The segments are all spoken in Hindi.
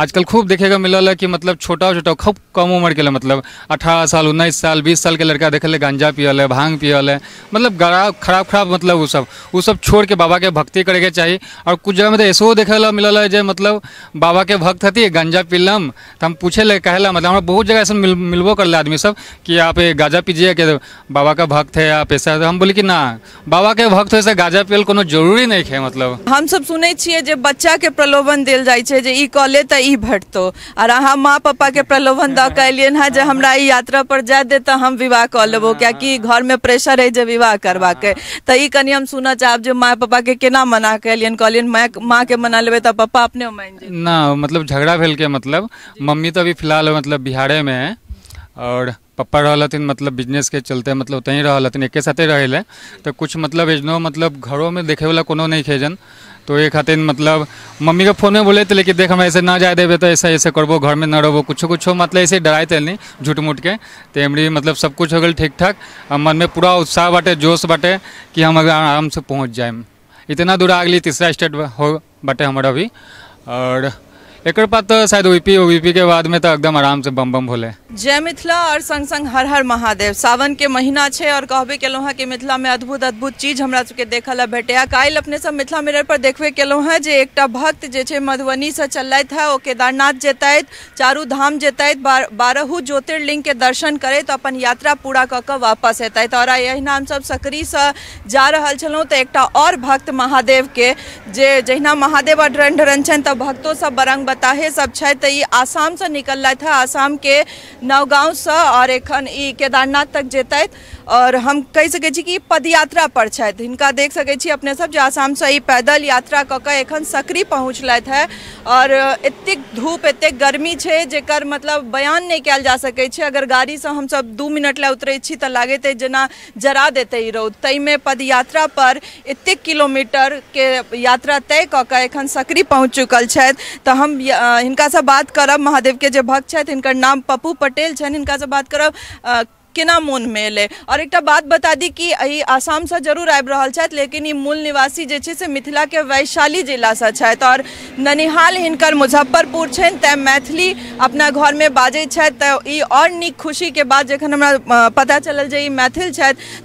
आजकल खूब देखेगा मिलल है कि मतलब छोटा छोटा खूब कम उम्र के लिए मतलब अठारह साल उन्नीस साल बीस साल के लड़का देखल है गांजा पियल है भांग पियल है मतलब खराब खराब खराब मतलब वो सब वो सब छोड़ के बाबा के भक्ति करे के चाहिए और कुछ जगह में तो ऐसो देखे ला मिलल है जो मतलब बाबा के भक्त हती गांजा पीलम तो हम पूछे ले कहे मतलब हमारा बहुत जगह ऐसा मिल, मिलबो कर आदमी सब कि आप गांजा पीजिए कि बाबा का भक्त है आप ऐसा तो हम बोले कि ना बाबा के भक्त वैसे गांजा पियल को जरूरी नहीं है मतलब हम सब सुने बच्चा के प्रलोभन दिल जाए कॉले ई भटतो और हम माँ पापा के प्रलोभन द के अलियन है जो हमरा यात्रा पर जाए दे तो हम विवाह कर लेबो क्या कि घर में प्रेशर है जो विवाह करवा के तो कनि हम सुना चाहब जो माँ पापा के केना मना के अलियन कहलियन मैं माँ के मना लेबे तो पापा अपने मान ना मतलब झगड़ा भेल के मतलब मम्मी तो अभी फिलहाल मतलब बिहारे में है और पप्पा रहलथिन मतलब बिजनेस के चलते मतलब ओतहीं रहलथिन एक साथे रहे तो कुछ मतलब एजनो मतलब घरों में देखे वाला कोनो नहीं खेजन तो ये खातिर मतलब मम्मी के फोन में बोले थे लेकिन देख हम ऐसे ना जाए देवे तो ऐसा ऐसे करबो घर में ना रहो कुछ कुछ मतलब ऐसे डराए थे नहीं झूठ मूठ के तो एमरी मतलब सब कुछ हो गए ठीक ठाक और मन में पूरा उत्साह बाटे जोश बाटे कि हम आराम से पहुँच जाए इतना दूर आ गई तीसरा स्टेट हो बाटे हमारा अभी और एक बाद तो शायद ओपी ओपी के बाद में तो एकदम आराम से बम बम भोले जय मिथिला और संग संग हर हर महादेव सावन के महीना छे और कहबे कलो हाँ कि मिथिला में अद्भुत अद्भुत चीज हमरा सबके देखे ला भेटे कल अपने सब मिथिला मिरर पर देखे कलो है जे एक भक्त जे छे मधुबनी से चलत है वो केदारनाथ जेतैत चारू धाम जेतैत बार, बारहू ज्योतिर्लिंग के दर्शन तो अपन यात्रा पूरा क के वापस एतैत और सब सकरी से जा रहा छो तो एक और भक्त महादेव के जे जहिना महादेव अडरन ढरन छनि तऽ सब बरंग बताहे सब तो ये आसाम से निकल था आसाम के नवगांव से और एखन केदारनाथ तक जेत और हम कह सकै कि पदयात्रा पर हिंदा देख सकै अपने सब आसाम से पैदल यात्रा कह कऽ एखन सकरी पहुँचल है और एतेक धूप एतेक गर्मी है जर मतलब बयान नहीं कल जा अगर गाड़ी से हम सब दू मिनट ला उतर छी लगते जना जरा देते ई रौद ताहिमे पदयात्रा पर किलोमीटर के यात्रा तय कह एखन सकरी पहुँच चुकल तो हम हिंदा से बात करब महादेव के भक्त छथि नाम पप्पू पटेल हिंदा से बात करब केना मोन में अल और एक बात बता दी कि आसाम से जरूर आबि रहा लेकिन मूल निवासी जे से मिथिला के वैशाली जिला से और ननिहाल हिंकर मुजफ्फरपुर छनि मैथिली अपना घर में बाजे छथि और निक खुशी के बाद जखन हमरा पता चलल जे मैथिल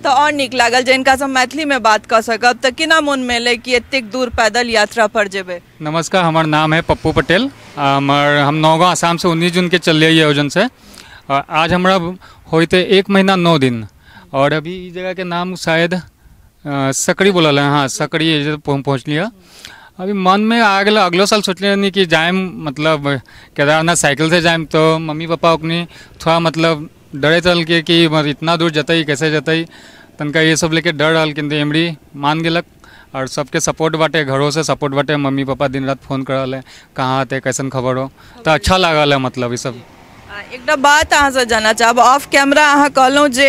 तो और निक लागल जे हिनका से मैथिली में बात कर सकब तो केना मन में अल कि एतेक दूर पैदल यात्रा पर जेबे नमस्कार हमर नाम है पप्पू पटेल हमर हम नौगाँव आसाम से उन्नीस जून के चल रही है आयोजन से आज हमारा होते एक महीना नौ दिन और अभी इस जगह के नाम शायद सकड़ी बोला ले हाँ सकड़ी पहुँच लिया अभी मन में आ गया अगलो साल लिया नहीं कि जाएम मतलब केदारनाथ साइकिल से जाए तो मम्मी पापा अपनी थोड़ा मतलब डरे चल के कि इतना दूर जतई कैसे जत तनका ये सब लेके डर रहा किंतु एमडी मान गल और सबके सपोर्ट बाटे घरों से सपोर्ट बाटे मम्मी पापा दिन रात फ़ोन कर रहा है कहाँ आते कैसन खबर हो तो अच्छा लगा है मतलब ये सब एक बात अहाँ से जानना चाहब ऑफ कैमरा अहाँ कहूँ जो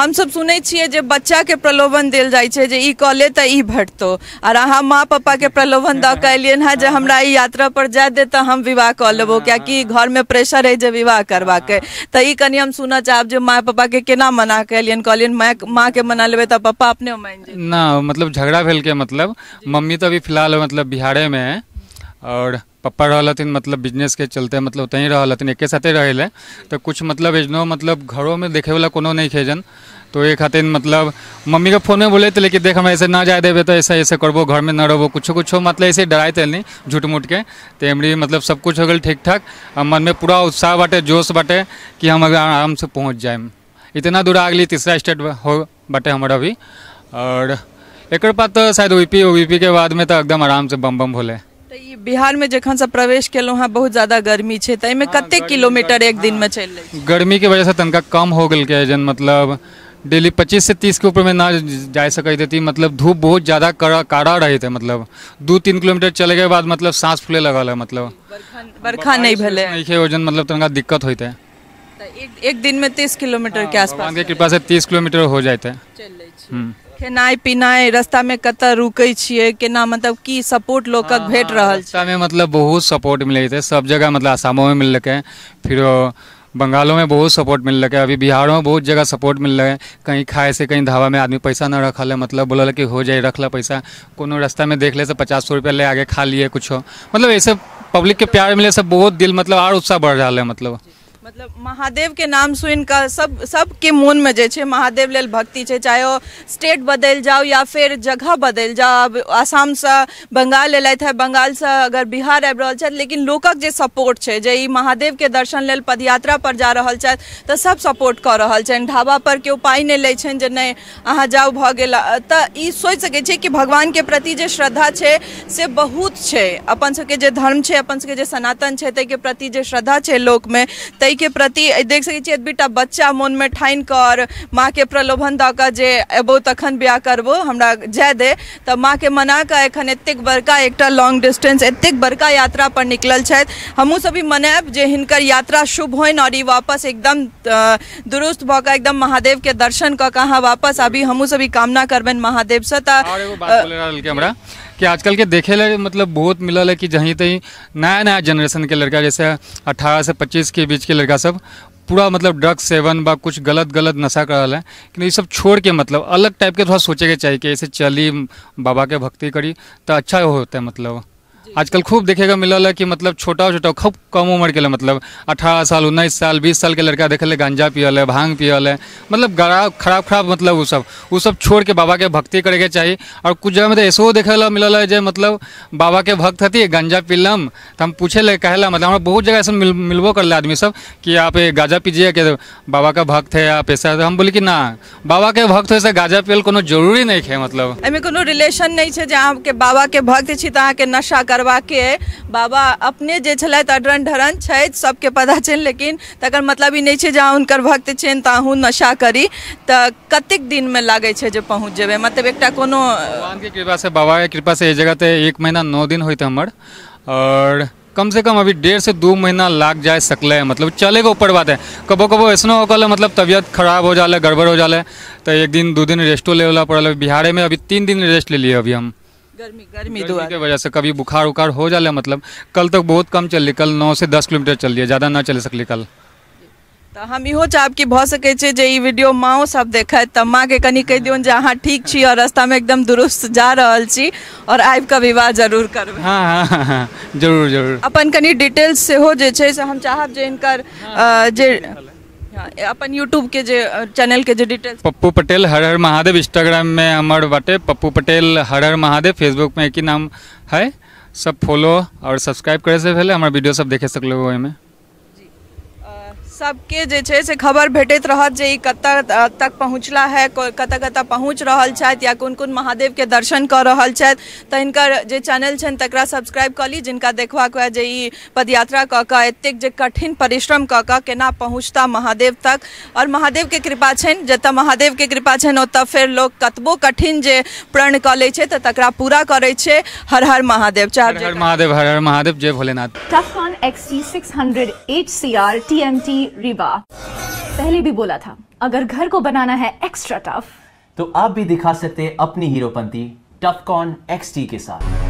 हम सब सुनै छियै जे बच्चा के प्रलोभन दिल जाए छै जे ई कऽ ले ई भेटतौ आर अहाँ माँ पापा के प्रलोभन दऽ कऽ एलियनि हँ जे हमरा यात्रा पर जाय दे तो हम विवाह लेबो क्या कि घर में प्रेशर है जो विवाह करवा के तऽ कनी हम सुनऽ चाहब जो माँ पापा के केना मना केलियनि कहलियनि माँ माँ के मना लेबे तो पापा अपने मानि ना मतलब झगड़ा भेल के मतलब मम्मी तो अभी फिलहाल मतलब बिहारे में है और पप्पा रह मतलब बिजनेस के चलते मतलब तहीं रह एक साथे रहें तो कुछ मतलब एजनो मतलब घरों में देखे वाला कोनो नहीं खेजन जन तो ये खातिर मतलब मम्मी के फोन में बोले थे लेकिन देख हम ऐसे ना जाए देवे तो ऐसा ऐसे करबो घर में ना रहो कुछ कुछ मतलब ऐसे डराए थे नहीं झूठ मूठ के तो एमरी मतलब सब कुछ हो गए ठीक ठाक और मन में पूरा उत्साह बाटे जोश बाटे कि हम अगर आराम से पहुँच जाए इतना दूर आ गई तीसरा स्टेट हो बाटे हमारा अभी और एक बाद तो शायद ओ वीपी के बाद में तो एकदम आराम से बम बम भोले बिहार में जखन से प्रवेश कलूँ हाँ बहुत ज़्यादा गर्मी है तो में कते किलोमीटर एक दिन में चल रही हाँ। गर्मी के वजह से तनका कम हो गल के जन मतलब डेली 25 से 30 के ऊपर में ना जा सकते थी मतलब धूप बहुत ज़्यादा काड़ा रहे थे मतलब दो तीन किलोमीटर चले के बाद मतलब सांस फूले लगल है मतलब बरखा नहीं भले नहीं मतलब तनका दिक्कत होते हैं एक, एक दिन में तीस किलोमीटर के हाँ, आसपास कृपा से तीस किलोमीटर हो जाते हैं पीनाई रास्ता में कत रुक छियै केना मतलब की सपोर्ट लोग हाँ, भेट रहा हाँ, रास्ता में मतलब बहुत सपोर्ट मिले थे सब जगह मतलब आसामों में आसामोमे मिललकै फिर बंगालों में बहुत सपोर्ट मिल रहा है अभी बिहारों में बहुत जगह सपोर्ट मिल रहा है कहीं खाए से कहीं धावा में आदमी पैसा ना रखल है मतलब बोलल कि हो जाए रख ला पैसा कोनो रास्ता में देख ले से पचास सौ रुपया ले आगे खा लिए कुछ मतलब ऐसे पब्लिक के प्यार मिले से बहुत दिल मतलब और उत्साह बढ़ रहा है मतलब मतलब महादेव के नाम सुन कऽ सब सबके मोनमे जे छै महादेव लेल भक्ति है चाहे ओ स्टेट बदलि जाओ या फिर जगह बदलि अब आसाम से बंगाल है बंगाल से अगर बिहार आबि लेकिन लोकक जे सपोर्ट है जे महादेव के दर्शन लेल पदयात्रा पर जा रहा है तो सब सपोर्ट कर रहा है ढाबा पर के पाई नहीं लै छनि जे नहीं अहाँ जाओ भऽ गेल तऽ ई सोच सके छे कि के प्रति जे श्रद्धा छे से बहुत छे अपन सके जे धर्म छे अपन सके जे सनातन ते के प्रति जे श्रद्धा लोक में ते एहि के प्रति देख सकते एक बेटा बच्चा मन में ठान कर माँ के प्रलोभन दऽ जे एबौ तखन ब्याह करबो हमरा जाय दे माँ के मना कर एखन एतेक बड़का एक लॉन्ग डिस्टेंस एतेक बड़का यात्रा पर निकलल हमू हमहूँसभ ई मनायब जे हिनकर यात्रा शुभ होन और वापस एकदम दुरुस्त भऽ एकदम महादेव के दर्शन कऽ कऽ अहाँ वापस आबी हमहूँसभ ई कामना करबनि महादेवसँ तऽ कि आजकल के देखे ले मतलब बहुत मिलल है कि जहीं तहीं नया नया जनरेशन के लड़का जैसे 18 से 25 के बीच के लड़का सब पूरा मतलब ड्रग सेवन बा कुछ गलत गलत नशा कर रहा है ये सब छोड़ के मतलब अलग टाइप के थोड़ा सोचे के चाहिए कि ऐसे चली बाबा के भक्ति करी तो अच्छा होता है मतलब आजकल खूब देखेगा मिलल है कि मतलब छोटा छोटा खूब कम उम्र के लिए मतलब अठारह साल उन्नीस साल बीस साल के लड़का देखे गांजा पियल है भांग पियल है मतलब खराब खराब खराब मतलब वो सब वो सब छोड़ के बाबा के भक्ति करे के चाहिए और कुछ जगह में तो ऐसो देखे ला मिलल है जो मतलब बाबा के भक्त हती गांजा पीलम तो हम पूछे ले कहला मतलब हमारा बहुत जगह ऐसा मिल, मिलबो कर आदमी सब कि आप गांजा पीजिए कि बाबा का भक्त है आप ऐसा हम बोले कि ना बाबा के भक्त ऐसे गांजा पियल को जरूरी नहीं है मतलब एमे कोनो रिलेशन नहीं है जे आपके बाबा के भक्त छी तो अहाँ के नशा करवा के बाबा अपने जे अडरन ढरन सबके पता चल लेकिन तकर मतलब ही नहीं छै जहाँ हुनकर भक्त छनि नशा करी तो कतेक दिन में लगे जे पहुँच जेबे मतलब एक कोनो से बाबा के कृपा से जगह तऽ एक महीना नौ दिन होते हमार और कम से कम अभी डेढ़ से दो महीना लाग जा सकल है मतलब चले के ऊपर बात है कबो कबो ऐसा हो गल मतलब तबियत खराब हो जाए गड़बड़ हो जाए तो एक दिन दो दिन रेस्टो ले पड़े बिहार में अभी तीन दिन रेस्ट ले लिए अभी हम गर्मी गर्मी गर्मी की वजह से कभी बुखार उखार हो जाए मतलब कल तक बहुत कम चल कल नौ से दस किलोमीटर चल लिया ज़्यादा ना चल सकली कल तो हम इो चाहब कि भऽ सकै छै जे वीडियो माओ सब देख त माँ के कनी कह दियौन जे अहाँ ठीक छी और रास्ता में एकदम दुरुस्त जा रहल छी और आबि कऽ विवाह जरूर कर हाँ, हाँ हाँ हाँ जरूर जरूर अपन कनी डिटेल्स से हो जे छै से हम चाहब जे हिनकर जे हाँ, अपन यूट्यूब के जे चैनल के जे डिटेल्स पप्पू पटेल हर हर महादेव इंस्टाग्राम में हमार बटे पप्पू पटेल हर हर महादेव फेसबुक में एक ही नाम है सब फॉलो और सब्सक्राइब करे से पहले हमारे वीडियो सब देखे सकल में सबके से खबर भेटत रहत कत तक पहुँचला है कत कत पहुँच रहा छथि या कौन महादेव के दर्शन कर रहा छथि तऽ हिनकर जे चैनल छनि तक सब्सक्राइब कर ली जिनका देखबाक हुए जे ई पदयात्रा कऽ कऽ एतेक कठिन परिश्रम क कऽ केना पहुँचता महादेव तक और महादेव के कृपा छन जत महादेव के कृपा छन ओत फिर लोग कतबो कठिन जे प्रण क लै तक पूरा कर हर हर महादेव चार हर महादेव हर हर महादेव जय Bholenath tough on X six hundred eight C R T M T रिवा पहले भी बोला था अगर घर को बनाना है एक्स्ट्रा टफ तो आप भी दिखा सकते हैं अपनी हीरोपंती टफकॉन एक्सटी के साथ